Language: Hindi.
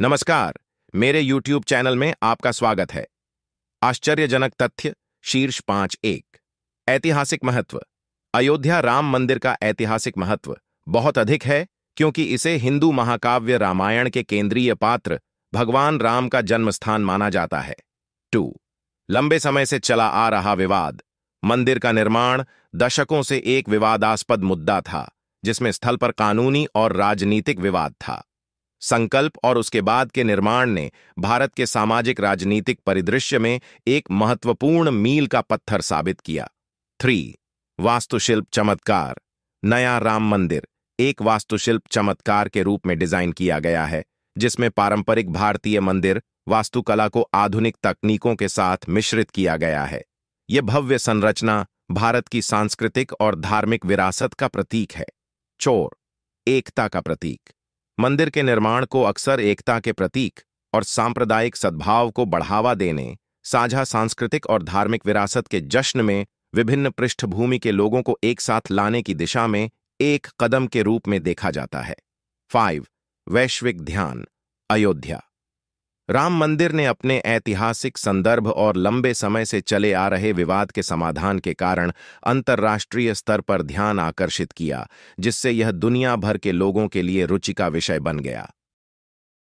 नमस्कार मेरे YouTube चैनल में आपका स्वागत है आश्चर्यजनक तथ्य शीर्ष पांच एक ऐतिहासिक महत्व अयोध्या राम मंदिर का ऐतिहासिक महत्व बहुत अधिक है क्योंकि इसे हिंदू महाकाव्य रामायण के केंद्रीय पात्र भगवान राम का जन्म स्थान माना जाता है टू लंबे समय से चला आ रहा विवाद मंदिर का निर्माण दशकों से एक विवादास्पद मुद्दा था जिसमें स्थल पर कानूनी और राजनीतिक विवाद था संकल्प और उसके बाद के निर्माण ने भारत के सामाजिक राजनीतिक परिदृश्य में एक महत्वपूर्ण मील का पत्थर साबित किया थ्री वास्तुशिल्प चमत्कार नया राम मंदिर एक वास्तुशिल्प चमत्कार के रूप में डिजाइन किया गया है जिसमें पारंपरिक भारतीय मंदिर वास्तुकला को आधुनिक तकनीकों के साथ मिश्रित किया गया है यह भव्य संरचना भारत की सांस्कृतिक और धार्मिक विरासत का प्रतीक है चोर एकता का प्रतीक मंदिर के निर्माण को अक्सर एकता के प्रतीक और सांप्रदायिक सद्भाव को बढ़ावा देने साझा सांस्कृतिक और धार्मिक विरासत के जश्न में विभिन्न पृष्ठभूमि के लोगों को एक साथ लाने की दिशा में एक कदम के रूप में देखा जाता है फाइव वैश्विक ध्यान अयोध्या राम मंदिर ने अपने ऐतिहासिक संदर्भ और लंबे समय से चले आ रहे विवाद के समाधान के कारण अंतर्राष्ट्रीय स्तर पर ध्यान आकर्षित किया जिससे यह दुनिया भर के लोगों के लिए रुचि का विषय बन गया